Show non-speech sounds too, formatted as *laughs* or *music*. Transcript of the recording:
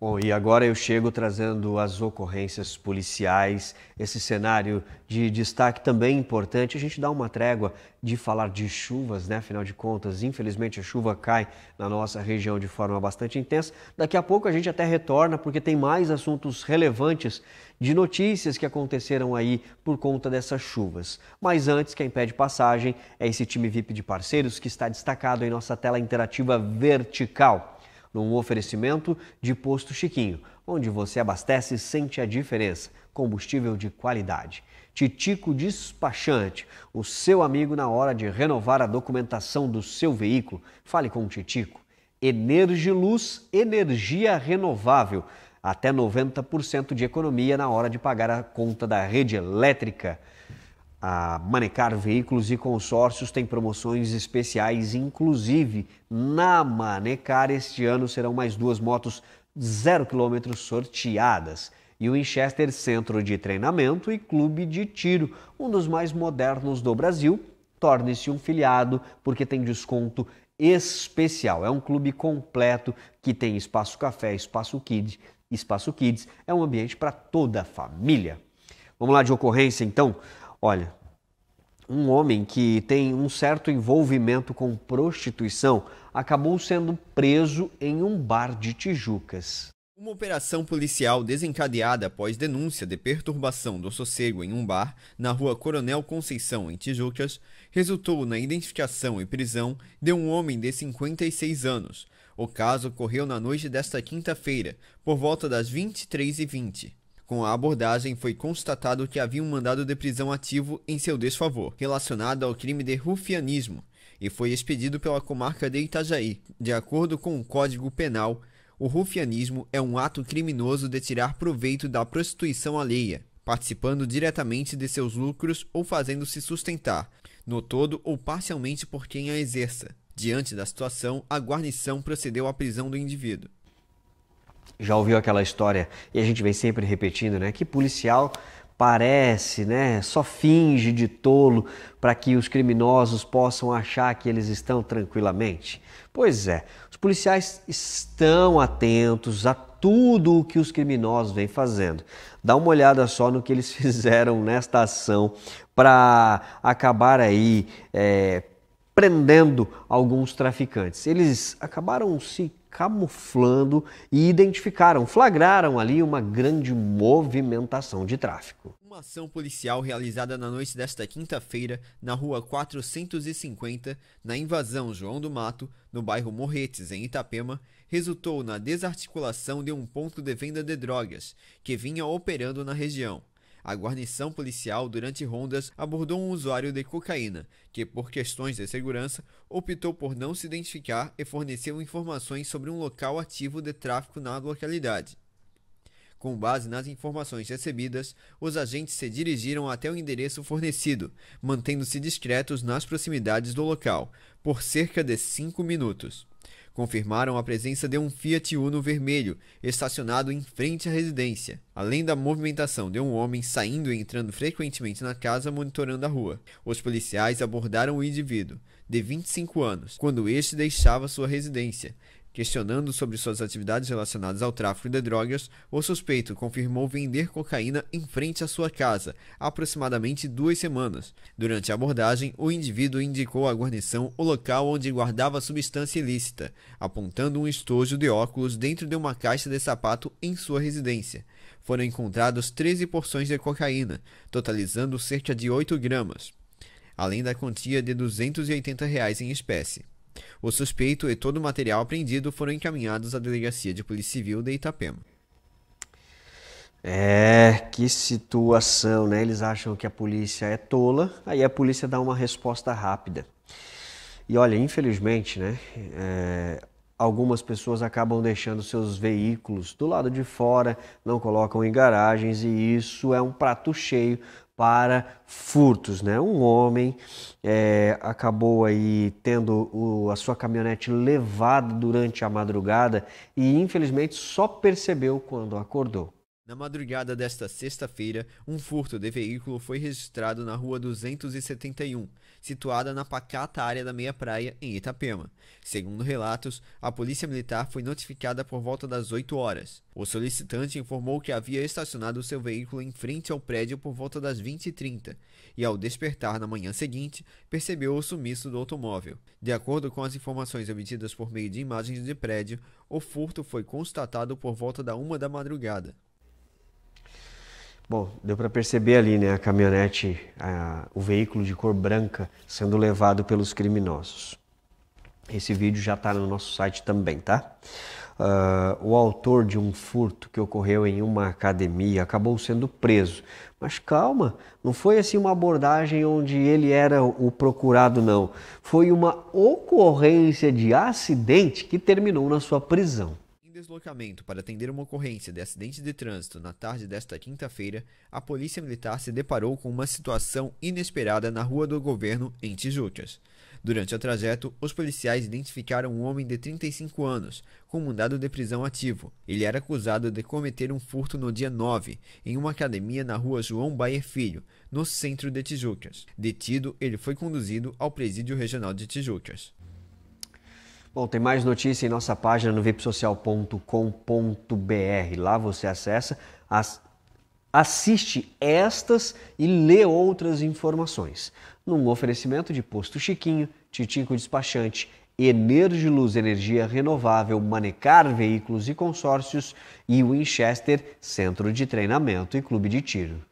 Bom, e agora eu chego trazendo as ocorrências policiais, esse cenário de destaque também importante. A gente dá uma trégua de falar de chuvas, né? Afinal de contas, infelizmente a chuva cai na nossa região de forma bastante intensa. Daqui a pouco a gente até retorna porque tem mais assuntos relevantes de notícias que aconteceram aí por conta dessas chuvas. Mas antes, quem pede passagem é esse time VIP de parceiros que está destacado em nossa tela interativa vertical num oferecimento de Posto Chiquinho, onde você abastece e sente a diferença. Combustível de qualidade. Titico Despachante, o seu amigo na hora de renovar a documentação do seu veículo. Fale com o Titico. Energiluz, energia renovável. Até 90% de economia na hora de pagar a conta da rede elétrica. A Manecar Veículos e Consórcios tem promoções especiais, inclusive na Manecar este ano serão mais duas motos zero quilômetros sorteadas e o Winchester Centro de Treinamento e Clube de Tiro, um dos mais modernos do Brasil, torne-se um filiado porque tem desconto especial. É um clube completo que tem espaço café, espaço kids, espaço kids, é um ambiente para toda a família. Vamos lá de ocorrência então. Olha, um homem que tem um certo envolvimento com prostituição acabou sendo preso em um bar de Tijucas. Uma operação policial desencadeada após denúncia de perturbação do sossego em um bar na rua Coronel Conceição, em Tijucas, resultou na identificação e prisão de um homem de 56 anos. O caso ocorreu na noite desta quinta-feira, por volta das 23h20. Com a abordagem, foi constatado que havia um mandado de prisão ativo em seu desfavor, relacionado ao crime de rufianismo, e foi expedido pela comarca de Itajaí. De acordo com o Código Penal, o rufianismo é um ato criminoso de tirar proveito da prostituição alheia, participando diretamente de seus lucros ou fazendo-se sustentar, no todo ou parcialmente por quem a exerça. Diante da situação, a guarnição procedeu à prisão do indivíduo já ouviu aquela história e a gente vem sempre repetindo, né? Que policial parece, né? Só finge de tolo para que os criminosos possam achar que eles estão tranquilamente. Pois é, os policiais estão atentos a tudo o que os criminosos vêm fazendo. Dá uma olhada só no que eles *laughs* fizeram nesta ação para acabar aí é, prendendo alguns traficantes. Eles acabaram se camuflando e identificaram, flagraram ali uma grande movimentação de tráfico. Uma ação policial realizada na noite desta quinta-feira, na rua 450, na invasão João do Mato, no bairro Morretes, em Itapema, resultou na desarticulação de um ponto de venda de drogas que vinha operando na região. A guarnição policial, durante rondas, abordou um usuário de cocaína, que, por questões de segurança, optou por não se identificar e forneceu informações sobre um local ativo de tráfico na localidade. Com base nas informações recebidas, os agentes se dirigiram até o endereço fornecido, mantendo-se discretos nas proximidades do local, por cerca de cinco minutos confirmaram a presença de um Fiat Uno vermelho estacionado em frente à residência, além da movimentação de um homem saindo e entrando frequentemente na casa monitorando a rua. Os policiais abordaram o indivíduo, de 25 anos, quando este deixava sua residência questionando sobre suas atividades relacionadas ao tráfico de drogas, o suspeito confirmou vender cocaína em frente à sua casa há aproximadamente duas semanas. Durante a abordagem, o indivíduo indicou à guarnição o local onde guardava a substância ilícita, apontando um estojo de óculos dentro de uma caixa de sapato em sua residência. Foram encontrados 13 porções de cocaína, totalizando cerca de 8 gramas, além da quantia de R$ 280 reais em espécie. O suspeito e todo o material apreendido foram encaminhados à Delegacia de Polícia Civil de Itapema. É, que situação, né? Eles acham que a polícia é tola, aí a polícia dá uma resposta rápida. E olha, infelizmente, né? É, algumas pessoas acabam deixando seus veículos do lado de fora, não colocam em garagens e isso é um prato cheio para furtos, né? Um homem é, acabou aí tendo o, a sua caminhonete levada durante a madrugada e infelizmente só percebeu quando acordou. Na madrugada desta sexta-feira, um furto de veículo foi registrado na rua 271, situada na pacata área da Meia Praia, em Itapema. Segundo relatos, a polícia militar foi notificada por volta das 8 horas. O solicitante informou que havia estacionado seu veículo em frente ao prédio por volta das 20h30 e, ao despertar na manhã seguinte, percebeu o sumiço do automóvel. De acordo com as informações obtidas por meio de imagens de prédio, o furto foi constatado por volta da 1 da madrugada. Bom, deu para perceber ali, né, a caminhonete, a, o veículo de cor branca sendo levado pelos criminosos. Esse vídeo já está no nosso site também, tá? Uh, o autor de um furto que ocorreu em uma academia acabou sendo preso. Mas calma, não foi assim uma abordagem onde ele era o procurado, não. Foi uma ocorrência de acidente que terminou na sua prisão deslocamento para atender uma ocorrência de acidente de trânsito na tarde desta quinta-feira, a Polícia Militar se deparou com uma situação inesperada na Rua do Governo, em Tijucas. Durante o trajeto, os policiais identificaram um homem de 35 anos, com mandado de prisão ativo. Ele era acusado de cometer um furto no dia 9, em uma academia na rua João Bayer Filho, no centro de Tijucas. Detido, ele foi conduzido ao presídio regional de Tijucas. Bom, tem mais notícia em nossa página no vipsocial.com.br. Lá você acessa, as, assiste estas e lê outras informações. Num oferecimento de Posto Chiquinho, Titico Despachante, Energiluz Energia Renovável, Manecar Veículos e Consórcios e Winchester Centro de Treinamento e Clube de Tiro.